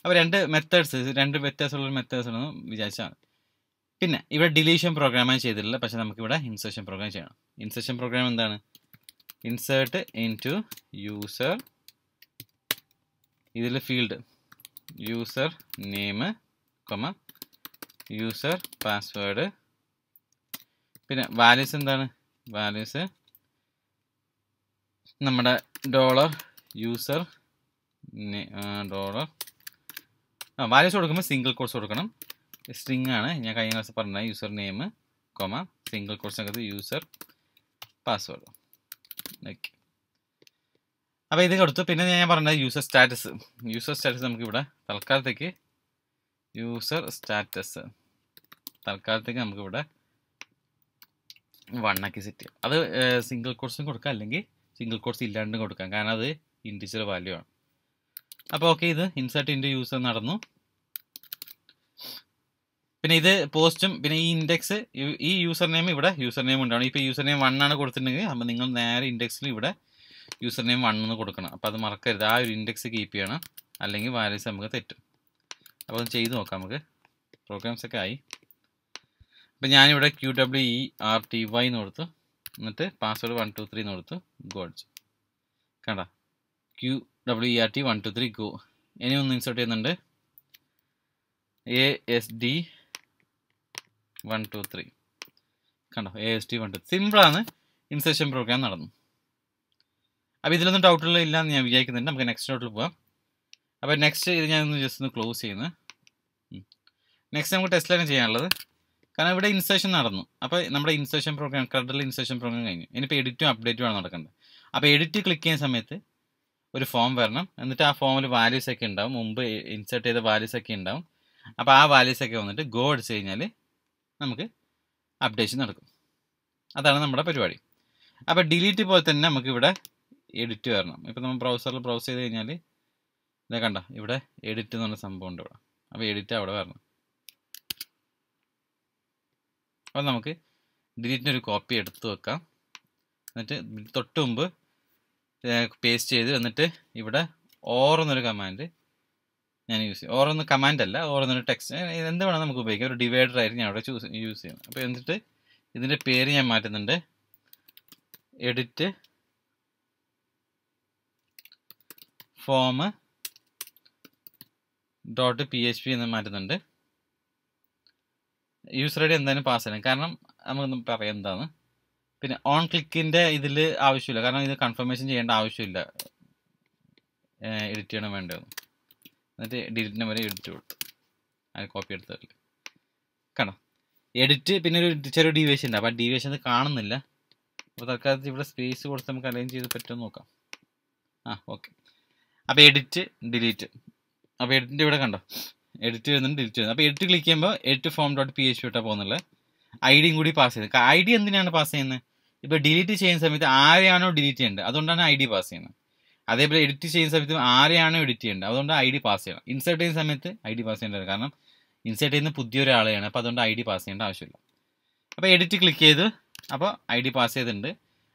അപ്പോൾ രണ്ട് മെത്തേഡ്സ് രണ്ട് വ്യത്യാസമുള്ള മെത്തേഡ്സ് ഉണ്ടെന്ന് വിചാരിച്ചാണ് പിന്നെ ഇവിടെ ഡിലീഷൻ പ്രോഗ്രാമാണ് ചെയ്തിട്ടില്ല പക്ഷേ നമുക്കിവിടെ ഇൻസെഷൻ പ്രോഗ്രാം ചെയ്യണം ഇൻസെഷൻ പ്രോഗ്രാം എന്താണ് ഇൻസേർട്ട് ഇൻ ടു യൂസർ ഇതിൽ field user name comma user password പിന്നെ വാല്യൂസ് എന്താണ് വാല്യൂസ് നമ്മുടെ ഡോളർ യൂസർ ഡോളർ ആ വാല്യൂസ് കൊടുക്കുമ്പോൾ സിംഗിൾ കോഴ്സ് കൊടുക്കണം സ്ട്രിങ് ആണ് ഞാൻ കഴിഞ്ഞ ക്ലാസ് പറഞ്ഞത് യൂസർ നെയിം കൊമ സിംഗിൾ കോഴ്സിനകത്ത് യൂസർ പാസ്വേഡ് ലൈക്ക് അപ്പോൾ ഇത് കൊടുത്തു പിന്നെ ഞാൻ പറഞ്ഞത് യൂസർ സ്റ്റാറ്റസ് യൂസർ സ്റ്റാറ്റസ് നമുക്കിവിടെ തൽക്കാലത്തേക്ക് യൂസർ സ്റ്റാറ്റസ് തൽക്കാലത്തേക്ക് നമുക്കിവിടെ വണ്ണാക്കി സെറ്റ് ചെയ്യാം അത് സിംഗിൾ കോഡ്സും കൊടുക്കാം അല്ലെങ്കിൽ സിംഗിൾ കോഡ്സ് ഇല്ലാണ്ടും കൊടുക്കാം കാരണം അത് ഇൻഡിവിജ്വൽ വാല്യൂ ആണ് അപ്പോൾ ഓക്കെ ഇത് ഇൻസേർട്ട് ഇൻറ്റു യൂസർ നടന്നു പിന്നെ ഇത് പോസ്റ്റും പിന്നെ ഈ ഇൻഡെക്സ് ഈ യൂസർ നെയിം ഇവിടെ യൂസർ നെയിം ഉണ്ടാവണം ഇപ്പോൾ യൂസർ നെയിം വൺ ആണ് കൊടുത്തിട്ടുണ്ടെങ്കിൽ അപ്പോൾ നിങ്ങൾ നേരെ ഇൻഡെക്സിൽ ഇവിടെ യൂസർ നെയിം വൺ എന്ന് കൊടുക്കണം അപ്പോൾ അത് മറക്കരുത് ആ ഒരു ഇൻഡെക്സ് കീപ്പ് ചെയ്യണം അല്ലെങ്കിൽ വാലൻസ് നമുക്ക് തെറ്റും അപ്പോൾ അത് ചെയ്ത് നോക്കാം നമുക്ക് പ്രോഗ്രാംസ് ഒക്കെ ആയി അപ്പം ഞാനിവിടെ Q W E R T Y എന്ന് കൊടുത്തു എന്നിട്ട് പാസ്വേഡ് വൺ ടു ത്രീ എന്ന് കൊടുത്തു ഗോ അടിച്ചു കണ്ട Q W E R T one two three go ഇനി ഒന്ന് ഇൻസേർട്ട് ചെയ്യുന്നുണ്ട് A S D one two three കണ്ടോ A S T one two സിമ്പിളാണ് ഇൻസേഷൻ പ്രോഗ്രാം നടന്നു അപ്പോൾ ഇതിലൊന്നും ഡൗട്ടുള്ള ഇല്ല എന്ന് ഞാൻ വിചാരിക്കുന്നുണ്ട് നമുക്ക് നെക്സ്റ്റ് ഡൗട്ടിൽ പോവാം അപ്പോൾ നെക്സ്റ്റ് ഇത് ഞാനൊന്ന് ജസ്റ്റ് ഒന്ന് ക്ലോസ് ചെയ്യുന്നത് നെക്സ്റ്റ് നമുക്ക് ടെസ്റ്റ് ലൈൻ ചെയ്യാനുള്ളത് കാരണം ഇവിടെ ഇൻസേഷൻ നടന്നു അപ്പോൾ നമ്മുടെ ഇൻസേഷൻ പ്രോഗ്രാം ക്രെഡിൽ ഇൻസേഷൻ പ്രോഗ്രാം കഴിഞ്ഞു ഇനിയിപ്പോൾ എഡിറ്റും അപ്ഡേറ്റും ആണ് നടക്കേണ്ടത് അപ്പോൾ എഡിറ്റ് ക്ലിക്ക് ചെയ്യുന്ന സമയത്ത് ഒരു ഫോം വരണം എന്നിട്ട് ആ ഫോമിൽ വാല്യൂസ് ഒക്കെ ഉണ്ടാവും മുമ്പ് ഇൻസേർട്ട് ചെയ്ത വാല്യൂസ് ഒക്കെ ഉണ്ടാവും അപ്പോൾ ആ വാല്യൂസ് ഒക്കെ വന്നിട്ട് ഗോ അടിച്ച് കഴിഞ്ഞാൽ നമുക്ക് അപ്ഡേഷൻ നടക്കും അതാണ് നമ്മുടെ പരിപാടി അപ്പോൾ ഡിലീറ്റ് പോലെ തന്നെ നമുക്ക് ഇവിടെ എഡിറ്റ് വരണം ഇപ്പോൾ നമ്മൾ ബ്രൗസറിൽ ബ്രൗസ് ചെയ്ത് കഴിഞ്ഞാൽ ഇതാ കണ്ട ഇവിടെ എഡിറ്റ് എന്ന് പറഞ്ഞ സംഭവം ഉണ്ട് ഇവിടെ അപ്പോൾ എഡിറ്റ് അവിടെ വരണം അപ്പോൾ നമുക്ക് ഡിലീറ്റിൻ്റെ ഒരു കോപ്പി എടുത്ത് വെക്കാം എന്നിട്ട് തൊട്ട് മുമ്പ് പേസ്റ്റ് ചെയ്ത് എന്നിട്ട് ഇവിടെ ഓർ എന്നൊരു കമാൻഡ് ഞാൻ യൂസ് ചെയ്യും ഓരോന്ന് കമാൻഡ് അല്ല ഓരോന്നൊരു ടെക്സ്റ്റ് എന്ത് വേണം നമുക്ക് ഉപയോഗിക്കാം ഒരു ഡിവൈഡർ ആയിരിക്കും ഞാൻ അവിടെ ചൂസ് യൂസ് ചെയ്യും അപ്പോൾ എന്നിട്ട് ഇതിൻ്റെ പേര് ഞാൻ മാറ്റുന്നുണ്ട് edit form dot P H P എന്ന് മാറ്റുന്നുണ്ട് യൂസർ ഐ ഡി എന്തായാലും പാസ് ചെയ്യണം കാരണം നമുക്കൊന്ന് പറയാം എന്താണ് പിന്നെ ഓൺ ക്ലിക്കിൻ്റെ ഇതിൽ ആവശ്യമില്ല കാരണം ഇത് കൺഫർമേഷൻ ചെയ്യേണ്ട ആവശ്യമില്ല എഡിറ്റ് ചെയ്യണം വേണ്ടതെന്ന് എന്നിട്ട് ഡിലീറ്റിൻ്റെ വരെ എഡിറ്റ് കൊടുത്തു അത് കോപ്പി എടുത്തതിൽ കണ്ടോ എഡിറ്റ് പിന്നെ ഒരു ചെറിയ ഡീവിയേഷൻ ഉണ്ട് അപ്പോൾ ആ ഡീവേഷൻ അത് കാണുന്നില്ല അപ്പോൾ തൽക്കാലത്ത് ഇവിടെ സ്പേസ് കൊടുത്ത് നമുക്ക് അലൈൻ ചെയ്ത് പറ്റുമെന്ന് നോക്കാം ആ ഓക്കെ അപ്പോൾ എഡിറ്റ് ഡിലീറ്റ് അപ്പോൾ എഡിറ്റിൻ്റെ ഇവിടെ കണ്ടോ എഡിറ്റ് വരുന്നുണ്ട് ഡിലീറ്റ് വരുന്നത് അപ്പോൾ എഡിറ്റ് ക്ലിക്ക് ചെയ്യുമ്പോൾ edit form dot P H വിട്ടാൽ പോകുന്നുള്ളത് ഐ ഡിയും കൂടി പാസ് ചെയ്ത് ഐ ഡി എന്തിനാണ് പാസ് ചെയ്യുന്നത് ഇപ്പോൾ ഡിലീറ്റ് ചെയ്യുന്ന സമയത്ത് ആരെയാണോ ഡിലീറ്റ് ചെയ്യേണ്ടത് അതുകൊണ്ടാണ് ഐ ഡി പാസ് ചെയ്യുന്നത് അതേപോലെ എഡിറ്റ് ചെയ്യുന്ന സമയത്ത് ആരെയാണോ എഡിറ്റ് ചെയ്യേണ്ടത് അതുകൊണ്ട് ഐ ഡി പാസ് ചെയ്യണം ഇൻസേർട്ട് ചെയ്യുന്ന സമയത്ത് ഐ ഡി പാസ് ചെയ്യേണ്ടത് കാരണം ഇൻസേർട്ട് ചെയ്യുന്ന പുതിയൊരാളെയാണ് അപ്പോൾ അതുകൊണ്ട് ഐ ഡി പാസ് ചെയ്യേണ്ട ആവശ്യമില്ല അപ്പോൾ എഡിറ്റ് ക്ലിക്ക് ചെയ്ത് അപ്പോൾ ഐ ഡി പാസ് ചെയ്തിട്ടുണ്ട്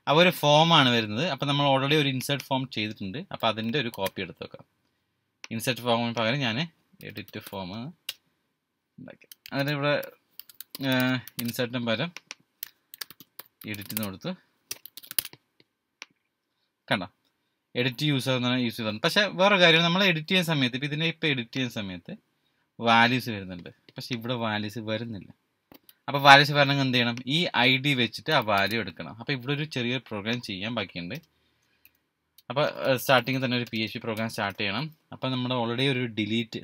അപ്പോൾ ഒരു ഫോമാണ് വരുന്നത് അപ്പോൾ നമ്മൾ ഓൾറെഡി ഒരു ഇൻസേർട്ട് ഫോം ചെയ്തിട്ടുണ്ട് അപ്പോൾ അതിൻ്റെ ഒരു കോപ്പി എടുത്ത് വെക്കാം ഇൻസേർട്ട് ഫോമിന് പകരം ഞാൻ എഡിറ്റ് ഫോം ഉണ്ടാക്കി അങ്ങനെ ഇവിടെ ഇൻസേർട്ടിന് പകരം എഡിറ്റിന് കൊടുത്ത് കണ്ടോ എഡിറ്റ് യൂസ് ചെയ്യുന്ന യൂസ് ചെയ്തത് പക്ഷേ വേറെ കാര്യം നമ്മൾ എഡിറ്റ് ചെയ്യുന്ന സമയത്ത് ഇപ്പം ഇതിനെ ഇപ്പം എഡിറ്റ് ചെയ്യുന്ന സമയത്ത് വാല്യൂസ് വരുന്നുണ്ട് പക്ഷേ ഇവിടെ വാല്യൂസ് വരുന്നില്ല അപ്പോൾ വാല്യൂസ് വരണമെങ്കിൽ എന്ത് ചെയ്യണം ഈ ഐ ഡി വെച്ചിട്ട് ആ വാല്യൂ എടുക്കണം അപ്പോൾ ഇവിടെ ഒരു ചെറിയൊരു പ്രോഗ്രാം ചെയ്യാൻ ബാക്കിയുണ്ട് അപ്പോൾ സ്റ്റാർട്ടിങ് തന്നെ ഒരു പി എച്ച് പ്രോഗ്രാം സ്റ്റാർട്ട് ചെയ്യണം അപ്പോൾ നമ്മുടെ ഓൾറെഡി ഒരു ഡിലീറ്റ്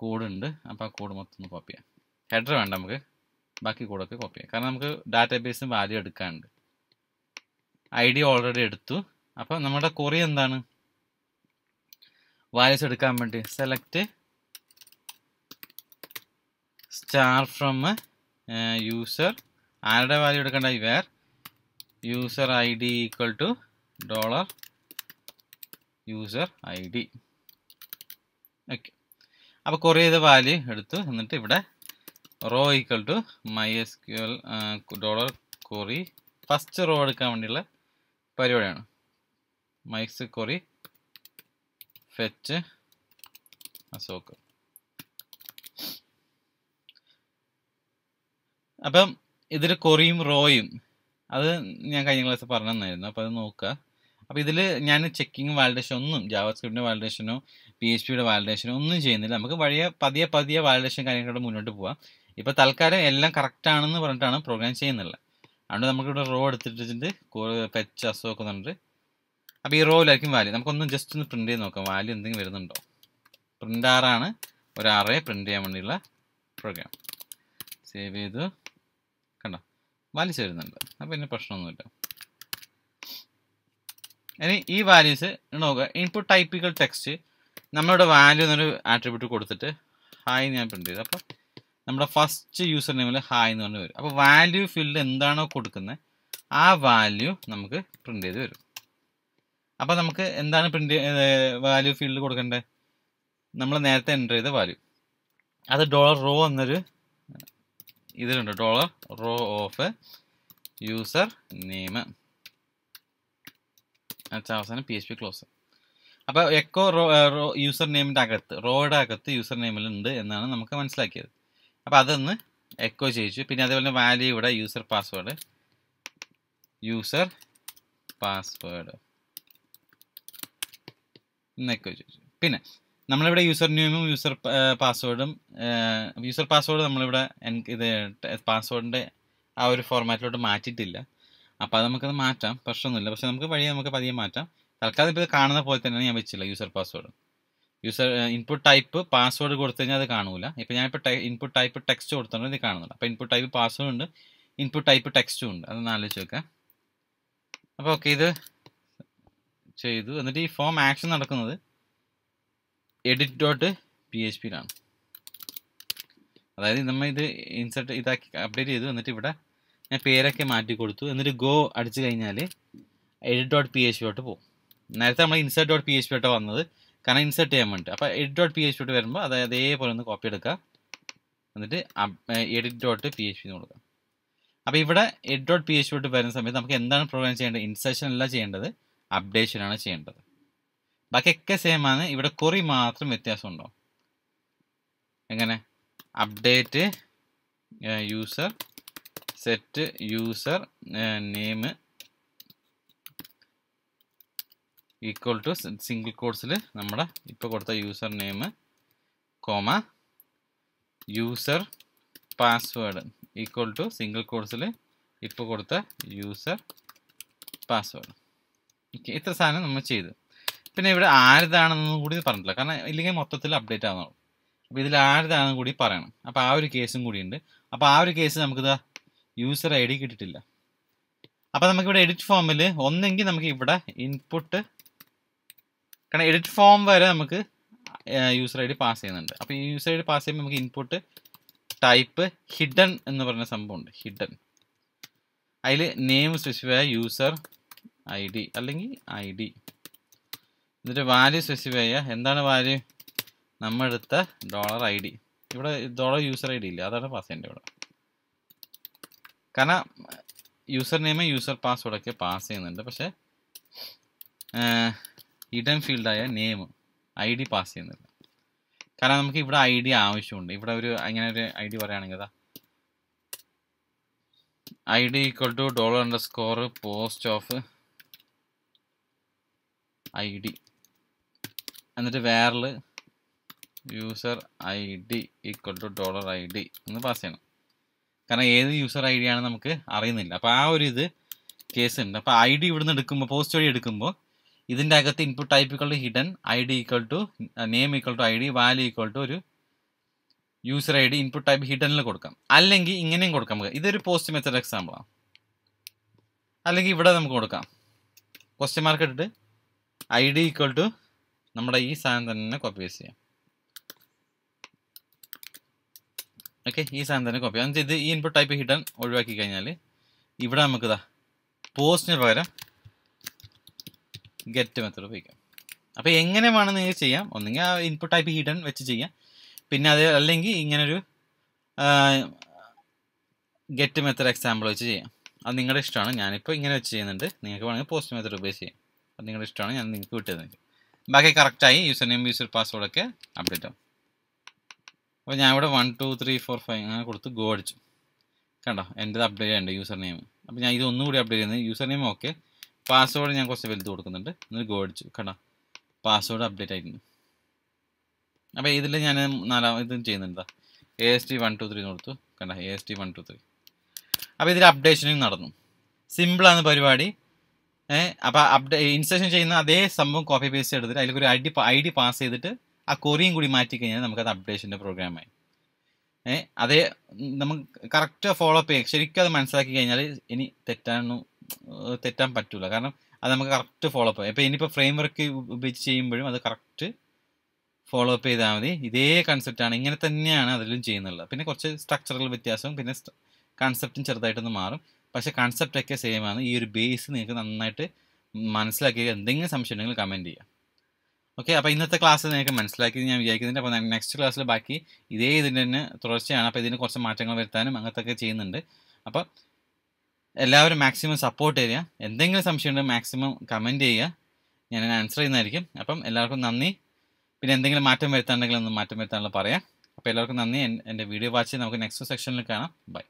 കോഡ് ഉണ്ട് അപ്പോൾ ആ കോഡ് മൊത്തം ഒന്ന് കോപ്പി ചെയ്യാം ഹെഡർ വേണ്ട നമുക്ക് ബാക്കി കോഡൊക്കെ കോപ്പി ചെയ്യാം കാരണം നമുക്ക് ഡാറ്റാബേസിന് വാല്യൂ എടുക്കാനുണ്ട് ഐ ഡി ഓൾറെഡി എടുത്തു അപ്പോൾ നമ്മുടെ കൊറി എന്താണ് വാല്യൂസ് എടുക്കാൻ വേണ്ടി സെലക്ട് സ്റ്റാർ ഫ്രം യൂസർ ആരുടെ വാല്യൂ എടുക്കേണ്ട where user I D equal to dollar user I D okay അപ്പോൾ കുറേ ചെയ്ത വാല്യൂ എടുത്തു എന്നിട്ട് ഇവിടെ row equal to my S Q L dollar query first row എടുക്കാൻ വേണ്ടിയുള്ള പരിപാടിയാണ് മൈക്സ് കൊറി ഫെറ്റ് അസോക്ക് അപ്പം ഇതിൽ കൊറിയും റോയും അത് ഞാൻ കഴിഞ്ഞ ക്ലാസ് പറഞ്ഞു തന്നായിരുന്നു അപ്പോൾ അത് നോക്കുക അപ്പോൾ ഇതിൽ ഞാൻ ചെക്കിങ് വാലിഡേഷൻ ഒന്നും ജാവാസ്ക്രിപ്റ്റിൻ്റെ വാലിഡേഷനോ പി എച്ച് പിയുടെ വാലിഡേഷനോ ഒന്നും ചെയ്യുന്നില്ല നമുക്ക് വഴിയ പതിയെ പതിയെ വാലിഡേഷൻ കാര്യങ്ങളോട് മുന്നോട്ട് പോവാം ഇപ്പം തൽക്കാലം എല്ലാം കറക്റ്റാണെന്ന് പറഞ്ഞിട്ടാണ് പ്രോഗ്രാം ചെയ്യുന്നില്ല അതുകൊണ്ട് നമുക്കിവിടെ റോ എടുത്തിട്ടുണ്ട് പെച്ച് അസുഖമൊക്കെ എന്നുണ്ട് അപ്പോൾ ഈ റോയിലായിരിക്കും വാല്യൂ നമുക്കൊന്ന് ജസ്റ്റ് ഒന്ന് പ്രിൻറ്റ് ചെയ്ത് നോക്കാം വാല്യൂ എന്തെങ്കിലും വരുന്നുണ്ടോ പ്രിൻ്റ് ആറാണ് ഒരു ആറേ പ്രിൻറ്റ് ചെയ്യാൻ വേണ്ടിയുള്ള പ്രോഗ്രാം സേവ് ചെയ്ത് കണ്ടോ വാല്യൂസ് വരുന്നുണ്ട് അപ്പോൾ ഇതിന് പ്രശ്നമൊന്നുമില്ല ഇനി ഈ വാല്യൂസ് നോക്കുക ഇൻപുട്ട് ടൈപ്പിക്കൽ ടെക്സ്റ്റ് നമ്മളുടെ വാല്യൂ എന്നൊരു ആട്രിബ്യൂട്ട് കൊടുത്തിട്ട് ഹായ് ഞാൻ പ്രിൻറ്റ് ചെയ്തു അപ്പോൾ നമ്മുടെ ഫസ്റ്റ് യൂസർ നെയിമിൽ ഹായ് എന്ന് പറഞ്ഞ് വരും അപ്പോൾ വാല്യൂ ഫീൽഡ് എന്താണോ കൊടുക്കുന്നത് ആ വാല്യൂ നമുക്ക് പ്രിൻറ്റ് ചെയ്ത് വരും അപ്പോൾ നമുക്ക് എന്താണ് പ്രിൻ്റ് വാല്യൂ ഫീൽഡ് കൊടുക്കേണ്ടത് നമ്മൾ നേരത്തെ എൻ്റർ ചെയ്ത വാല്യൂ അത് ഡോളർ റോ എന്നൊരു ഇതിലുണ്ട് dollar row of user name അച്ഛാ അവസാനം പി എച്ച് പി ക്ലോസ് അപ്പോൾ എക്കോ റോ റോ യൂസർ നെയിമിൻ്റെ അകത്ത് റോയുടെ അകത്ത് യൂസർ നെയിമിലുണ്ട് എന്നാണ് നമുക്ക് മനസ്സിലാക്കിയത് അപ്പോൾ അതൊന്ന് എക്കോ ചെയ്യിച്ചു പിന്നെ അതേപോലെ വാല്യൂ ഇവിടെ യൂസർ പാസ്വേഡ് യൂസർ പാസ്വേഡ് എന്നൊക്കെ ചോദിച്ചു പിന്നെ നമ്മളിവിടെ യൂസർ നെയിമും യൂസർ പാസ്വേഡും യൂസർ പാസ്വേഡ് നമ്മളിവിടെ ഇത് പാസ്വേഡിൻ്റെ ആ ഒരു ഫോർമാറ്റിലോട്ട് മാറ്റിയിട്ടില്ല അപ്പോൾ അത് നമുക്കത് മാറ്റാം പ്രശ്നമൊന്നുമില്ല പക്ഷേ നമുക്ക് വഴി നമുക്ക് പതിയെ മാറ്റാം തൽക്കാലം ഇപ്പോൾ ഇത് കാണുന്ന പോലെ തന്നെയാണ് ഞാൻ വെച്ചില്ല user password user input type password കൊടുത്തു കഴിഞ്ഞാൽ അത് കാണൂല ഇപ്പോൾ ഞാനിപ്പോൾ ഇൻപുട്ട് ടൈപ്പ് ടെക്സ്റ്റ് കൊടുത്തിട്ടുണ്ട് ഇത് കാണുന്നില്ല അപ്പോൾ ഇൻപുട്ട് ടൈപ്പ് പാസ്വേഡ് ഉണ്ട് ഇൻപുട്ട് ടൈപ്പ് ടെക്സ്റ്റും ഉണ്ട് അതൊന്ന് ആലോചിച്ച് നോക്കാം അപ്പോൾ ഓക്കെ ഇത് ചെയ്തു എന്നിട്ട് ഈ ഫോം ആക്ഷൻ നടക്കുന്നത് എഡിറ്റ് ഡോട്ട് പി എച്ച് പിയിലാണ് അതായത് നമ്മൾ ഇത് ഇൻസർട്ട് ഇതാക്കി അപ്ഡേറ്റ് ചെയ്തു എന്നിട്ട് ഇവിടെ ഞാൻ പേരൊക്കെ മാറ്റി കൊടുത്തു എന്നിട്ട് ഗോ അടിച്ചു കഴിഞ്ഞാൽ എഡിറ്റ് ഡോട്ട് പി എച്ച് പിയോട്ട് പോകും നേരത്തെ നമ്മൾ ഇൻസർട്ട് ഡോട്ട് പി എച്ച് പിയോട്ട് വന്നത് കാരണം ഇൻസർട്ട് ചെയ്യാൻ വേണ്ടി അപ്പോൾ എഡിറ്റ് ഡോട്ട് പി എച്ച് പിട്ട് വരുമ്പോൾ അതായത് അതേപോലെ ഒന്ന് കോപ്പി എടുക്കുക എന്നിട്ട് edit dot P H P എന്ന് കൊടുക്കുക അപ്പോൾ ഇവിടെ എഡിറ്റ് ഡോട്ട് പി എച്ച് പിട്ട് വരുന്ന സമയത്ത് നമുക്ക് എന്താണ് പ്രോഗ്രാം ചെയ്യേണ്ടത് ഇൻസർഷൻ അല്ല ചെയ്യേണ്ടത് അപ്ഡേഷനാണ് ചെയ്യേണ്ടത് ബാക്കിയൊക്കെ സെയിം ആണ് ഇവിടെ കുറി മാത്രം വ്യത്യാസമുണ്ടോ എങ്ങനെ update user set user name equal to single കോഡ്സിൽ നമ്മുടെ ഇപ്പോൾ കൊടുത്ത user name comma user password equal to single കോഡ്സിൽ ഇപ്പോൾ കൊടുത്ത യൂസർ പാസ്വേഡ് ഓക്കെ ഇത്ര സാധനം നമ്മൾ ചെയ്ത് പിന്നെ ഇവിടെ ആരുതാണെന്നും കൂടി പറഞ്ഞിട്ടില്ല കാരണം ഇല്ലെങ്കിൽ മൊത്തത്തിൽ അപ്ഡേറ്റ് ആവുന്നുള്ളൂ അപ്പോൾ ഇതിൽ ആരുതാണെന്നും കൂടി പറയണം അപ്പോൾ ആ ഒരു കേസും കൂടിയുണ്ട് അപ്പോൾ ആ ഒരു കേസ് നമുക്കിത് യൂസർ ഐ ഡി കിട്ടിയിട്ടില്ല അപ്പോൾ നമുക്കിവിടെ എഡിറ്റ് ഫോമിൽ ഒന്നെങ്കിൽ നമുക്ക് ഇവിടെ ഇൻപുട്ട് കാരണം എഡിറ്റ് ഫോം വരെ നമുക്ക് യൂസർ ഐ ഡി പാസ് ചെയ്യുന്നുണ്ട് അപ്പോൾ ഈ യൂസർ ഐ ഡി പാസ് ചെയ്യുമ്പോൾ നമുക്ക് ഇൻപുട്ട് ടൈപ്പ് ഹിഡൻ എന്ന് പറയുന്ന സംഭവമുണ്ട് ഹിഡൻ അതിൽ name specify user I D അല്ലെങ്കിൽ ഐ ഡി എന്നിട്ട് വാല്യൂ സ്പെസിഫൈ ചെയ്യുക എന്താണ് വാല്യൂ നമ്മളെടുത്ത ഡോളർ ഐ ഡി ഇവിടെ ഡോളർ യൂസർ ഐ ഡി ഇല്ല അതാണ് പാസ് ഇവിടെ കാരണം യൂസർ നെയിം യൂസർ പാസ്വേഡൊക്കെ പാസ് ചെയ്യുന്നുണ്ട് പക്ഷേ ഇഡൻ ഫീൽഡായ നെയിം ഐ ഡി പാസ് ചെയ്യുന്നില്ല കാരണം നമുക്ക് ഇവിടെ ഐ ഡി ആവശ്യമുണ്ട് ഇവിടെ ഒരു അങ്ങനെ ഒരു ഐ ഡി പറയുകയാണെങ്കിൽ അതാ I D equal to dollar underscore post of I D എന്നിട്ട് വേറിൽ user I D equal to dollar I D എന്ന് പാസ് ചെയ്യണം കാരണം ഏത് യൂസർ ഐ ഡി ആണ് നമുക്ക് അറിയുന്നില്ല അപ്പോൾ ആ ഒരു ഇത് കേസ് ഉണ്ട് അപ്പോൾ ഐ ഡി ഇവിടുന്ന് എടുക്കുമ്പോൾ പോസ്റ്റ് വഴി എടുക്കുമ്പോൾ ഇതിൻ്റെ അകത്ത് input type equal to hidden I D equal to name equal to I D value equal to ഒരു user I D input type ഹിഡനിൽ കൊടുക്കാം അല്ലെങ്കിൽ ഇങ്ങനെയും കൊടുക്കാം നമുക്ക് ഇതൊരു പോസ്റ്റ് മെത്തേഡ് എക്സാമ്പിളാണ് അല്ലെങ്കിൽ ഇവിടെ നമുക്ക് കൊടുക്കാം ക്വസ്റ്റ്യൻ മാർക്ക് ഇട്ടിട്ട് ഐ ഡി ഈക്വൽ ടു നമ്മുടെ ഈ സാധനം തന്നെ കോപ്പി പേസ്റ്റ് ചെയ്യാം ഓക്കെ ഈ സാധനം തന്നെ കോപ്പി എന്നിട്ട് ഇത് ഈ ഇൻപുട്ട് ടൈപ്പ് ഹിഡൻ ഒഴിവാക്കി കഴിഞ്ഞാൽ ഇവിടെ നമുക്കിതാ പോസ്റ്റിന് പകരം ഗെറ്റ് മെത്തേഡ് ഉപയോഗിക്കാം അപ്പോൾ എങ്ങനെ വേണം ഇത് ചെയ്യാം ഒന്നെങ്കിൽ ആ ഇൻപുട്ട് ടൈപ്പ് ഹിഡൻ വെച്ച് ചെയ്യാം പിന്നെ അത് അല്ലെങ്കിൽ ഇങ്ങനൊരു ഗെറ്റ് മെത്തേഡ് എക്സാമ്പിൾ വെച്ച് ചെയ്യാം അത് നിങ്ങളുടെ ഇഷ്ടമാണ് ഞാനിപ്പോൾ ഇങ്ങനെ വെച്ച് ചെയ്യുന്നുണ്ട് നിങ്ങൾക്ക് വേണമെങ്കിൽ പോസ്റ്റ് മെത്തേഡ് ഉപയോഗിച്ച് ചെയ്യാം അപ്പം നിങ്ങളുടെ ഇഷ്ടമാണ് ഞാൻ നിങ്ങൾക്ക് വിട്ടത് ബാക്കി കറക്റ്റായി യൂസർ നെയിം യൂസർ പാസ്വേഡൊക്കെ അപ്ഡേറ്റ് ആവും അപ്പോൾ ഞാൻ ഇവിടെ one two three four five അങ്ങനെ കൊടുത്ത് ഗോ അടിച്ചു കണ്ടോ എൻ്റെ അപ്ഡേറ്റ് ചെയ്യേണ്ട യൂസർ നെയിം അപ്പോൾ ഞാൻ ഇത് ഒന്നുകൂടി അപ്ഡേറ്റ് ചെയ്യുന്നത് യൂസർ നെയിം ഓക്കെ പാസ്വേഡ് ഞാൻ കുറച്ച് വലുത് കൊടുക്കുന്നുണ്ട് എന്നിട്ട് ഗോ അടിച്ചു കണ്ടോ പാസ്വേഡ് അപ്ഡേറ്റ് ആയിരുന്നു അപ്പോൾ ഇതിൽ ഞാൻ നാലാം ഇതും ചെയ്യുന്നുണ്ടോ A S T one two three കൊടുത്തു കണ്ട A S T one two three അപ്പോൾ ഇതിൽ അപ്ഡേഷനും നടന്നു സിമ്പിളാണ് പരിപാടി അപ്പൊ അപ്ഡേ ഇൻസ്റ്റേഷൻ ചെയ്യുന്ന അതേ സംഭവം കോപ്പി പേസ്റ്റ് എടുത്തിട്ട് അതിലേക്ക് ഒരു I D I D pass ചെയ്തിട്ട് ആ കൊറിയും കൂടി മാറ്റി കഴിഞ്ഞാൽ നമുക്കത് അപ്ഡേഷൻ്റെ പ്രോഗ്രാമായി ഏഹ് അതേ നമുക്ക് കറക്റ്റ് ഫോളോ അപ്പ് ചെയ്യാം ശരിക്കും അത് മനസ്സിലാക്കി കഴിഞ്ഞാൽ ഇനി തെറ്റാനൊന്നും തെറ്റാൻ പറ്റില്ല കാരണം അത് നമുക്ക് കറക്റ്റ് ഫോളോ അപ്പ് ചെയ്യാം ഇനിയിപ്പോൾ ഫ്രെയിം വർക്ക് ഉപയോഗിച്ച് ചെയ്യുമ്പോഴും അത് കറക്റ്റ് ഫോളോ അപ്പ് ചെയ്താൽ മതി ഇതേ കൺസെപ്റ്റാണ് ഇങ്ങനെ തന്നെയാണ് അതിലും ചെയ്യുന്നുള്ളത് പിന്നെ കുറച്ച് സ്ട്രക്ചറൽ വ്യത്യാസവും പിന്നെ കൺസെപ്റ്റും ചെറുതായിട്ടൊന്ന് മാറും പക്ഷേ കൺസെപ്റ്റൊക്കെ സെയിം ആണ് ഈ ഒരു ബേസ് നിങ്ങൾക്ക് നന്നായിട്ട് മനസ്സിലാക്കി എന്തെങ്കിലും സംശയം ഉണ്ടെങ്കിൽ കമൻറ്റ് ചെയ്യുക ഓക്കെ അപ്പോൾ ഇന്നത്തെ ക്ലാസ് നിങ്ങൾക്ക് മനസ്സിലാക്കി ഞാൻ വിചാരിക്കുന്നുണ്ട് അപ്പോൾ നെക്സ്റ്റ് ക്ലാസ്സിൽ ബാക്കി ഇതേ ഇതിൻ്റെ തന്നെ തുടർച്ചയാണ് അപ്പോൾ ഇതിന് കുറച്ച് മാറ്റങ്ങൾ വരുത്താനും അങ്ങനത്തൊക്കെ ചെയ്യുന്നുണ്ട് അപ്പോൾ എല്ലാവരും മാക്സിമം സപ്പോർട്ട് ചെയ്യുക എന്തെങ്കിലും സംശയം ഉണ്ടെങ്കിൽ മാക്സിമം കമൻറ്റ് ചെയ്യുക ഞാൻ ആൻസർ ചെയ്യുന്നതായിരിക്കും അപ്പം എല്ലാവർക്കും നന്ദി പിന്നെ എന്തെങ്കിലും മാറ്റം വരുത്താനുണ്ടെങ്കിൽ ഒന്ന് മാറ്റം വരുത്താനുള്ള പറയാം അപ്പോൾ എല്ലാവർക്കും നന്ദി എൻ്റെ വീഡിയോ വാച്ച് നമുക്ക് നെക്സ്റ്റ് സെക്ഷനിൽ കാണാം ബൈ